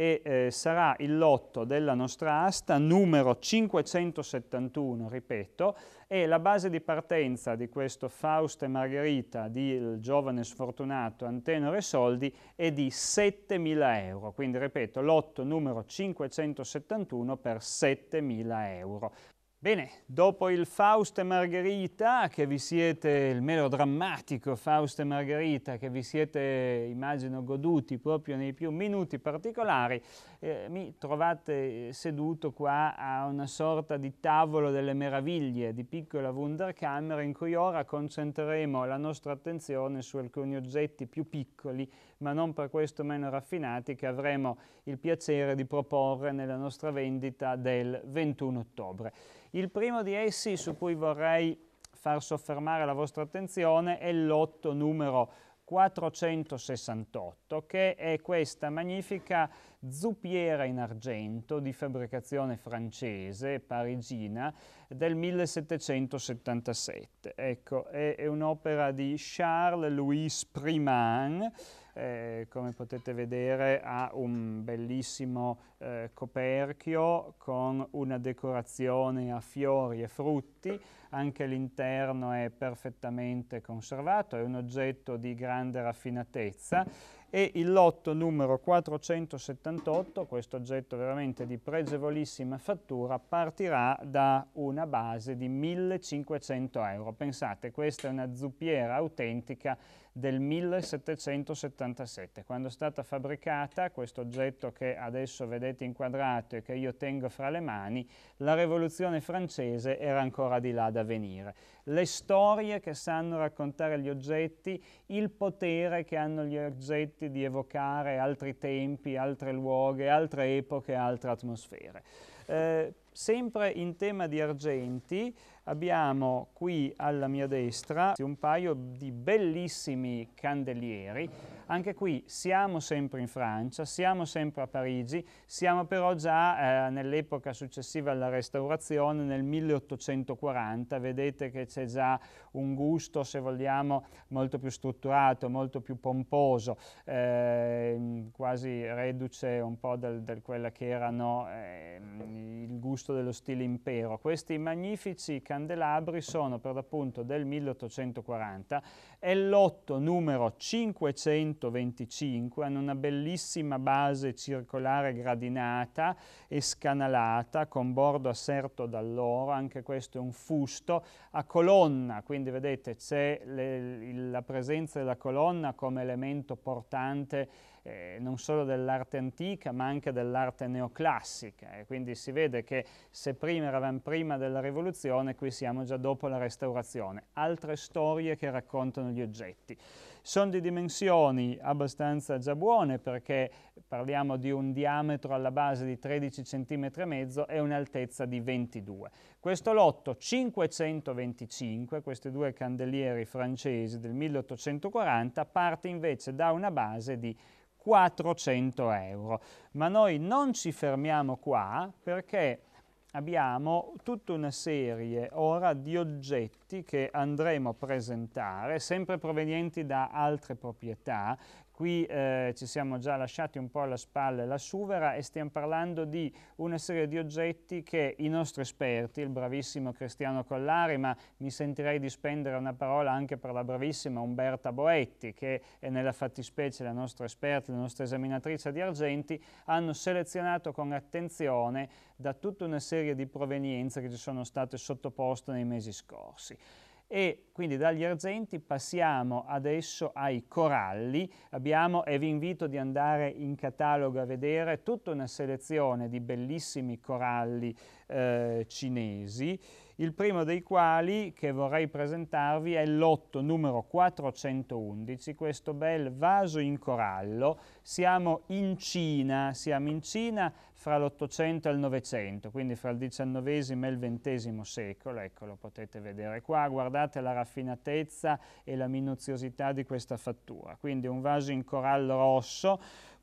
e eh, sarà il lotto della nostra asta numero 571, ripeto, e la base di partenza di questo Fausto e Margherita di Il giovane sfortunato Antenore Soldi è di 7.000 euro, quindi ripeto, lotto numero 571 per 7.000 euro. Bene, dopo il Fausto e Margherita, che vi siete, il melodrammatico Fausto e Margherita, che vi siete, immagino, goduti proprio nei più minuti particolari, eh, mi trovate eh, seduto qua a una sorta di tavolo delle meraviglie, di piccola Wunderkammer, in cui ora concentreremo la nostra attenzione su alcuni oggetti più piccoli ma non per questo meno raffinati, che avremo il piacere di proporre nella nostra vendita del 21 ottobre. Il primo di essi su cui vorrei far soffermare la vostra attenzione è il lotto numero 468 che è questa magnifica Zupiera in argento di fabbricazione francese, parigina, del 1777. Ecco, è, è un'opera di Charles-Louis Priman, eh, come potete vedere ha un bellissimo eh, coperchio con una decorazione a fiori e frutti, anche l'interno è perfettamente conservato, è un oggetto di grande raffinatezza e il lotto numero 478, questo oggetto veramente di pregevolissima fattura, partirà da una base di 1500 euro. Pensate, questa è una zuppiera autentica del 1777, quando è stata fabbricata questo oggetto che adesso vedete inquadrato e che io tengo fra le mani, la rivoluzione francese era ancora di là da venire. Le storie che sanno raccontare gli oggetti, il potere che hanno gli oggetti di evocare altri tempi, altri luoghi, altre epoche, altre atmosfere. Eh, sempre in tema di argenti, abbiamo qui alla mia destra un paio di bellissimi candelieri anche qui siamo sempre in Francia, siamo sempre a Parigi, siamo però già eh, nell'epoca successiva alla restaurazione, nel 1840, vedete che c'è già un gusto, se vogliamo, molto più strutturato, molto più pomposo, eh, quasi reduce un po' del quella che erano eh, il gusto dello stile impero. Questi magnifici candelabri sono per l'appunto del 1840 è lotto numero 500 125 hanno una bellissima base circolare gradinata e scanalata con bordo asserto dall'oro, anche questo è un fusto, a colonna, quindi vedete c'è la presenza della colonna come elemento portante eh, non solo dell'arte antica ma anche dell'arte neoclassica e quindi si vede che se prima eravamo prima della rivoluzione qui siamo già dopo la restaurazione. Altre storie che raccontano gli oggetti. Sono di dimensioni abbastanza già buone perché parliamo di un diametro alla base di 13 cm e mezzo e un'altezza di 22. Questo lotto 525, questi due candelieri francesi del 1840, parte invece da una base di 400 euro. Ma noi non ci fermiamo qua perché abbiamo tutta una serie ora di oggetti che andremo a presentare, sempre provenienti da altre proprietà, Qui eh, ci siamo già lasciati un po' alla spalle la suvera e stiamo parlando di una serie di oggetti che i nostri esperti, il bravissimo Cristiano Collari, ma mi sentirei di spendere una parola anche per la bravissima Umberta Boetti, che è nella fattispecie la nostra esperta, la nostra esaminatrice di argenti, hanno selezionato con attenzione da tutta una serie di provenienze che ci sono state sottoposte nei mesi scorsi e quindi dagli argenti passiamo adesso ai coralli. Abbiamo, e vi invito di andare in catalogo a vedere tutta una selezione di bellissimi coralli eh, cinesi il primo dei quali che vorrei presentarvi è lotto numero 411, questo bel vaso in corallo. Siamo in Cina, siamo in Cina fra l'Ottocento e il Novecento, quindi fra il XIX e il XX secolo, ecco lo potete vedere qua, guardate la raffinatezza e la minuziosità di questa fattura, quindi un vaso in corallo rosso,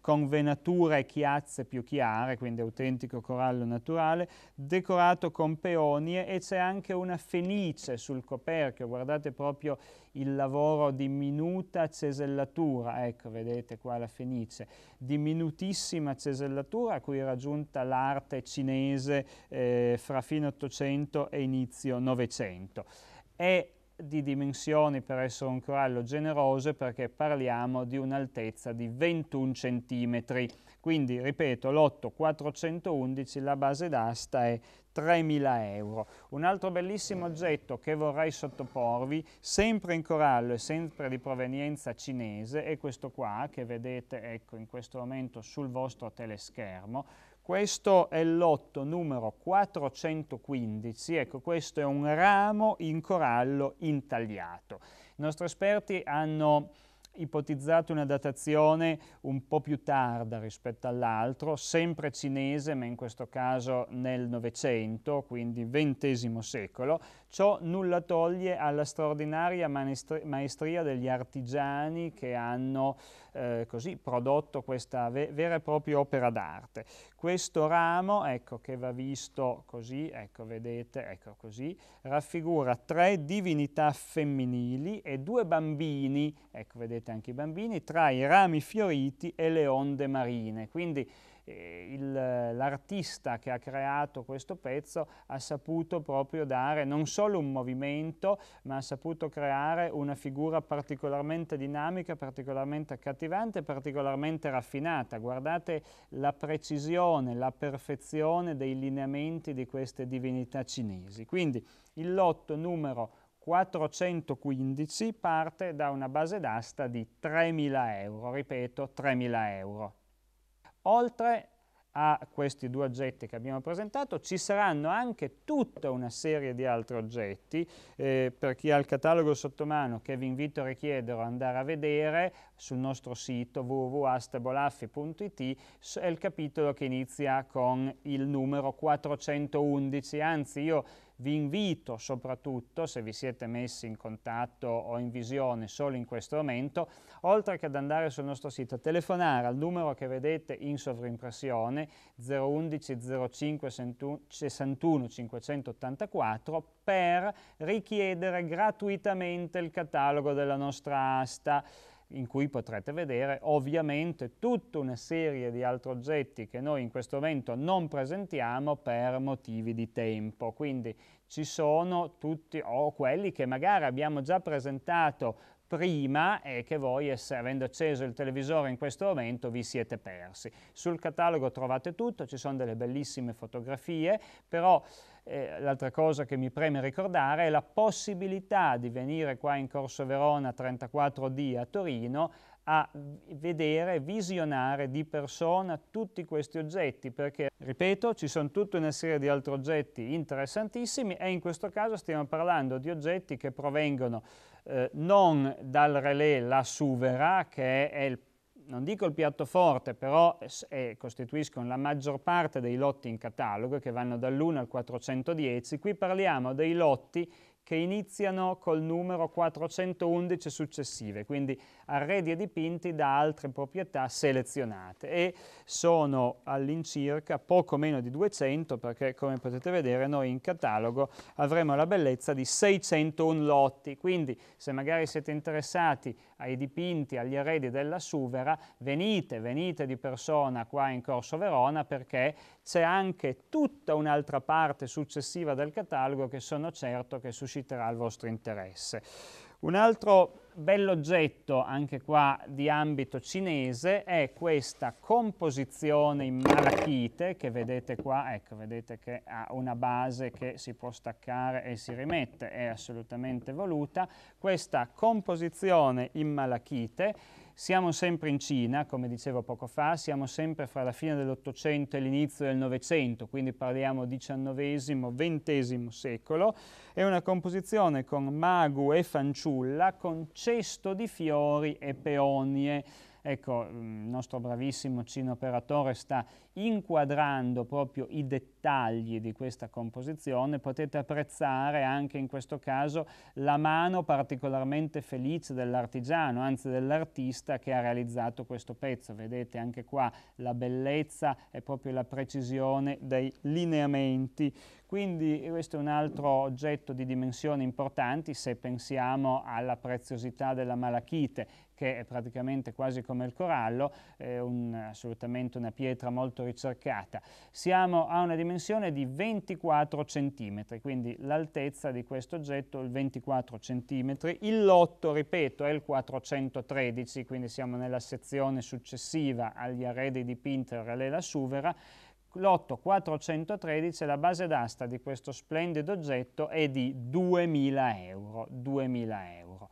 con venature e chiazze più chiare, quindi autentico corallo naturale, decorato con peonie e c'è anche una fenice sul coperchio, guardate proprio il lavoro di minuta cesellatura, ecco vedete qua la fenice, di minutissima cesellatura a cui è raggiunta l'arte cinese eh, fra fine 800 e inizio 900. È di dimensioni per essere un corallo generoso perché parliamo di un'altezza di 21 cm. Quindi, ripeto, lotto 411, la base d'asta è 3.000 euro. Un altro bellissimo oggetto che vorrei sottoporvi, sempre in corallo e sempre di provenienza cinese, è questo qua che vedete ecco, in questo momento sul vostro teleschermo. Questo è il lotto numero 415, ecco questo è un ramo in corallo intagliato. I nostri esperti hanno ipotizzato una datazione un po' più tarda rispetto all'altro, sempre cinese, ma in questo caso nel Novecento, quindi XX secolo. Ciò nulla toglie alla straordinaria maestria degli artigiani che hanno eh, così prodotto questa ve vera e propria opera d'arte. Questo ramo, ecco, che va visto così, ecco, vedete, ecco così, raffigura tre divinità femminili e due bambini, ecco, vedete anche i bambini, tra i rami fioriti e le onde marine. Quindi eh, l'artista che ha creato questo pezzo ha saputo proprio dare non solo un movimento, ma ha saputo creare una figura particolarmente dinamica, particolarmente accattivante, particolarmente raffinata. Guardate la precisione, la perfezione dei lineamenti di queste divinità cinesi. Quindi il lotto numero 415 parte da una base d'asta di 3.000 euro, ripeto 3.000 euro. Oltre a questi due oggetti che abbiamo presentato ci saranno anche tutta una serie di altri oggetti eh, per chi ha il catalogo sotto mano che vi invito a richiedere o andare a vedere sul nostro sito www.astebolaffi.it è il capitolo che inizia con il numero 411 anzi io vi invito soprattutto, se vi siete messi in contatto o in visione solo in questo momento, oltre che ad andare sul nostro sito, a telefonare al numero che vedete in sovrimpressione 011 05 61 584 per richiedere gratuitamente il catalogo della nostra asta in cui potrete vedere ovviamente tutta una serie di altri oggetti che noi in questo momento non presentiamo per motivi di tempo. Quindi ci sono tutti o quelli che magari abbiamo già presentato prima e che voi, avendo acceso il televisore in questo momento, vi siete persi. Sul catalogo trovate tutto, ci sono delle bellissime fotografie, però eh, L'altra cosa che mi preme ricordare è la possibilità di venire qua in Corso Verona 34D a Torino a vedere, visionare di persona tutti questi oggetti perché, ripeto, ci sono tutta una serie di altri oggetti interessantissimi e in questo caso stiamo parlando di oggetti che provengono eh, non dal relè La Suvera, che è il non dico il piatto forte, però eh, costituiscono la maggior parte dei lotti in catalogo che vanno dall'1 al 410. Qui parliamo dei lotti che iniziano col numero 411 successive, quindi arredi e dipinti da altre proprietà selezionate e sono all'incirca poco meno di 200 perché come potete vedere noi in catalogo avremo la bellezza di 601 lotti, quindi se magari siete interessati ai dipinti, agli arredi della Suvera, venite, venite di persona qua in Corso Verona perché c'è anche tutta un'altra parte successiva del catalogo che sono certo che susciterà il vostro interesse. Un altro bell'oggetto, anche qua di ambito cinese, è questa composizione in malachite che vedete qua, ecco, vedete che ha una base che si può staccare e si rimette, è assolutamente voluta, questa composizione in malachite siamo sempre in Cina, come dicevo poco fa, siamo sempre fra la fine dell'Ottocento e l'inizio del Novecento, quindi parliamo XIX-XX secolo. È una composizione con magu e fanciulla, con cesto di fiori e peonie. Ecco, mm, il nostro bravissimo cineoperatore sta inquadrando proprio i dettagli di questa composizione. Potete apprezzare anche in questo caso la mano particolarmente felice dell'artigiano, anzi dell'artista che ha realizzato questo pezzo. Vedete anche qua la bellezza e proprio la precisione dei lineamenti. Quindi questo è un altro oggetto di dimensioni importanti se pensiamo alla preziosità della malachite che è praticamente quasi come il corallo, è un, assolutamente una pietra molto ricercata. Siamo a una dimensione di 24 cm, quindi l'altezza di questo oggetto è il 24 cm, il lotto, ripeto, è il 413, quindi siamo nella sezione successiva agli arredi di Pinter e la Suvera, Lotto 413, la base d'asta di questo splendido oggetto è di 2.000 euro. 2000 euro.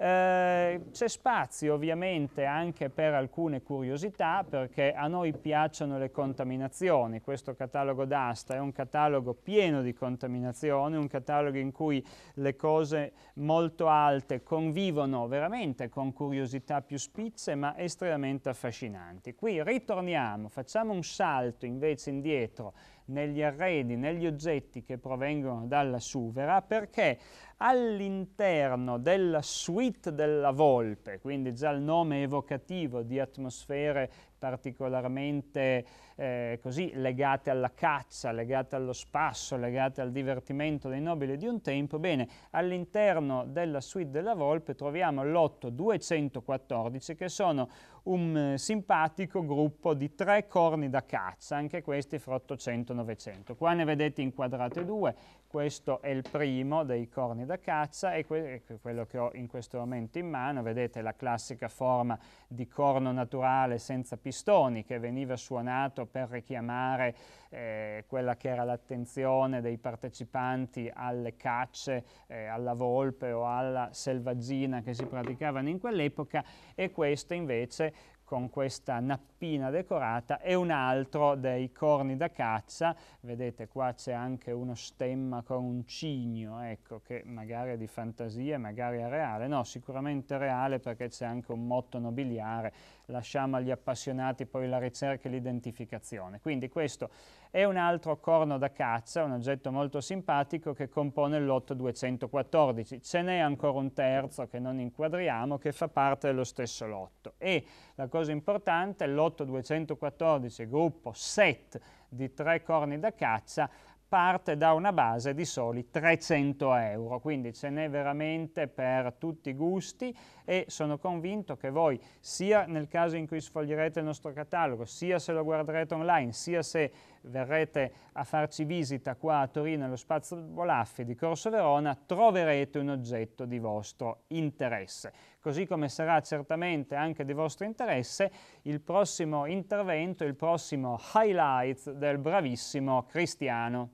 Eh, c'è spazio ovviamente anche per alcune curiosità perché a noi piacciono le contaminazioni, questo catalogo d'asta è un catalogo pieno di contaminazioni, un catalogo in cui le cose molto alte convivono veramente con curiosità più spizze ma estremamente affascinanti. Qui ritorniamo, facciamo un salto invece indietro negli arredi, negli oggetti che provengono dalla suvera, perché all'interno della suite della volpe, quindi già il nome evocativo di atmosfere particolarmente eh, così legate alla caccia, legate allo spasso, legate al divertimento dei nobili di un tempo, bene, all'interno della suite della volpe troviamo l'otto 214 che sono un eh, simpatico gruppo di tre corni da caccia, anche questi fra 800 e 900. Qua ne vedete inquadrate due, questo è il primo dei corni da caccia e que quello che ho in questo momento in mano, vedete la classica forma di corno naturale senza pistoni che veniva suonato per richiamare eh, quella che era l'attenzione dei partecipanti alle cacce, eh, alla volpe o alla selvaggina che si praticavano in quell'epoca e questo invece con questa nappina spina decorata e un altro dei corni da caccia, vedete qua c'è anche uno stemma con un cigno, ecco, che magari è di fantasia, magari è reale, no, sicuramente è reale perché c'è anche un motto nobiliare, lasciamo agli appassionati poi la ricerca e l'identificazione. Quindi questo è un altro corno da caccia, un oggetto molto simpatico che compone il lotto 214. Ce n'è ancora un terzo che non inquadriamo che fa parte dello stesso lotto. E la cosa importante, lotto 214 gruppo set di tre corni da caccia parte da una base di soli 300 euro, quindi ce n'è veramente per tutti i gusti e sono convinto che voi, sia nel caso in cui sfoglierete il nostro catalogo, sia se lo guarderete online, sia se verrete a farci visita qua a Torino nello Spazio Bolaffi di Corso Verona, troverete un oggetto di vostro interesse così come sarà certamente anche di vostro interesse il prossimo intervento, il prossimo highlight del bravissimo Cristiano.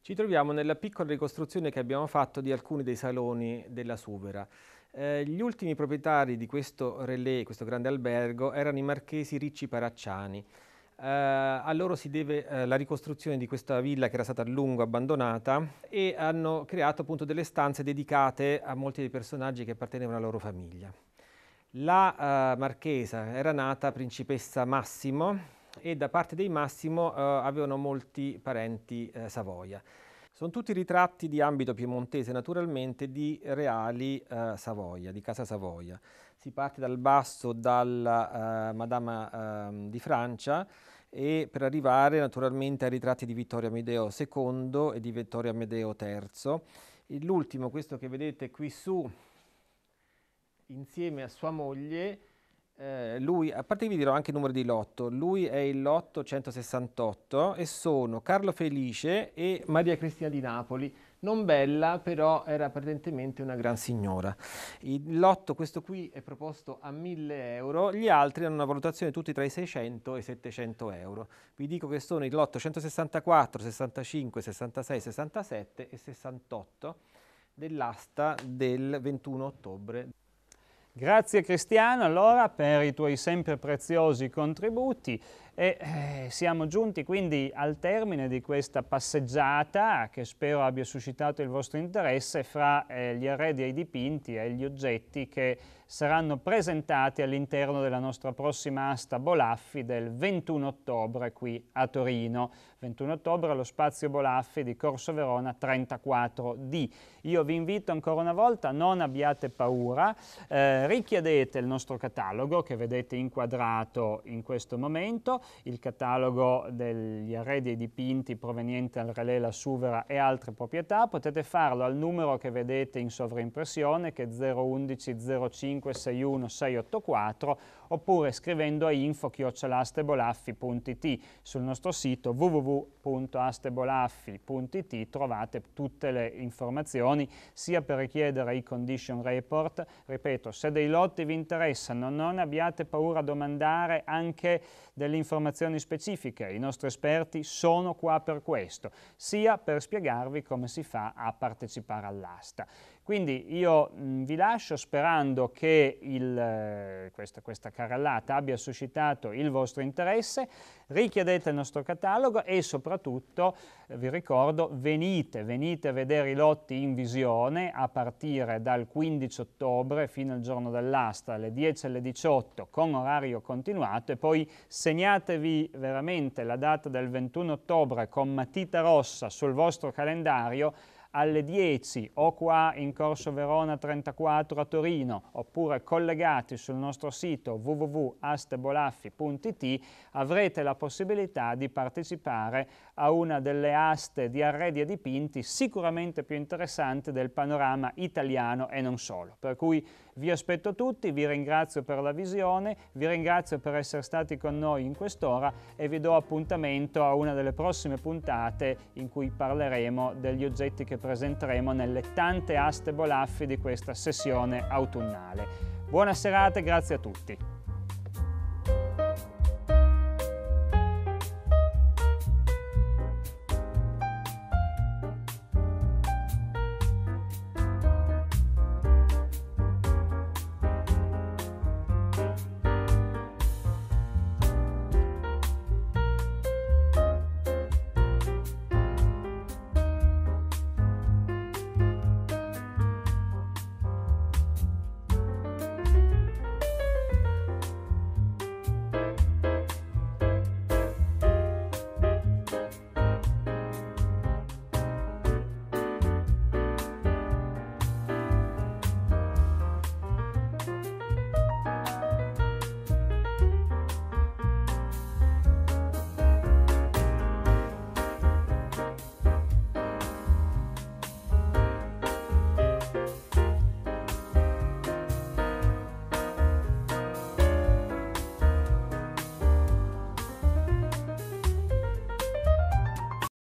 Ci troviamo nella piccola ricostruzione che abbiamo fatto di alcuni dei saloni della Suvera. Eh, gli ultimi proprietari di questo relais, questo grande albergo, erano i marchesi Ricci Paracciani. Eh, a loro si deve eh, la ricostruzione di questa villa che era stata a lungo abbandonata e hanno creato appunto delle stanze dedicate a molti dei personaggi che appartenevano alla loro famiglia. La eh, marchesa era nata principessa Massimo e da parte dei Massimo eh, avevano molti parenti eh, Savoia. Sono tutti ritratti di ambito piemontese naturalmente di reali eh, Savoia, di casa Savoia. Si parte dal basso dalla Madama ehm, di Francia, e per arrivare naturalmente ai ritratti di Vittorio Amedeo II e di Vittorio Amedeo III. L'ultimo, questo che vedete qui su, insieme a sua moglie, eh, lui, a parte che vi dirò anche il numero di lotto, lui è il lotto 168 e sono Carlo Felice e Maria Cristina di Napoli, non bella però era apparentemente una gran signora. Il lotto, questo qui, è proposto a 1000 euro, gli altri hanno una valutazione tutti tra i 600 e i 700 euro. Vi dico che sono il lotto 164, 65, 66, 67 e 68 dell'asta del 21 ottobre. Grazie Cristiano allora per i tuoi sempre preziosi contributi e eh, siamo giunti quindi al termine di questa passeggiata che spero abbia suscitato il vostro interesse fra eh, gli arredi e i dipinti e gli oggetti che saranno presentati all'interno della nostra prossima asta Bolaffi del 21 ottobre qui a Torino. 21 ottobre allo spazio Bolaffi di Corso Verona 34D. Io vi invito ancora una volta, non abbiate paura, eh, richiedete il nostro catalogo che vedete inquadrato in questo momento, il catalogo degli arredi e dipinti provenienti dal relè La Suvera e altre proprietà, potete farlo al numero che vedete in sovrimpressione che è 011 05 61 684 oppure scrivendo a info-astebolaffi.it. Sul nostro sito www.astebolaffi.it trovate tutte le informazioni sia per richiedere i condition report, ripeto, se dei lotti vi interessano non abbiate paura a domandare anche delle informazioni specifiche, i nostri esperti sono qua per questo, sia per spiegarvi come si fa a partecipare all'asta. Quindi io mh, mm, vi lascio sperando che il, eh, questa, questa carrellata abbia suscitato il vostro interesse, richiedete il nostro catalogo e soprattutto eh, vi ricordo venite, venite a vedere i lotti in visione a partire dal 15 ottobre fino al giorno dell'asta alle 10 alle 18 con orario continuato e poi segnatevi veramente la data del 21 ottobre con matita rossa sul vostro calendario alle 10 o qua in Corso Verona 34 a Torino oppure collegati sul nostro sito www.astebolaffi.it avrete la possibilità di partecipare a una delle aste di arredi e dipinti sicuramente più interessante del panorama italiano e non solo. Per cui vi aspetto tutti, vi ringrazio per la visione, vi ringrazio per essere stati con noi in quest'ora e vi do appuntamento a una delle prossime puntate in cui parleremo degli oggetti che presenteremo nelle tante aste bolaffi di questa sessione autunnale. Buona serata e grazie a tutti.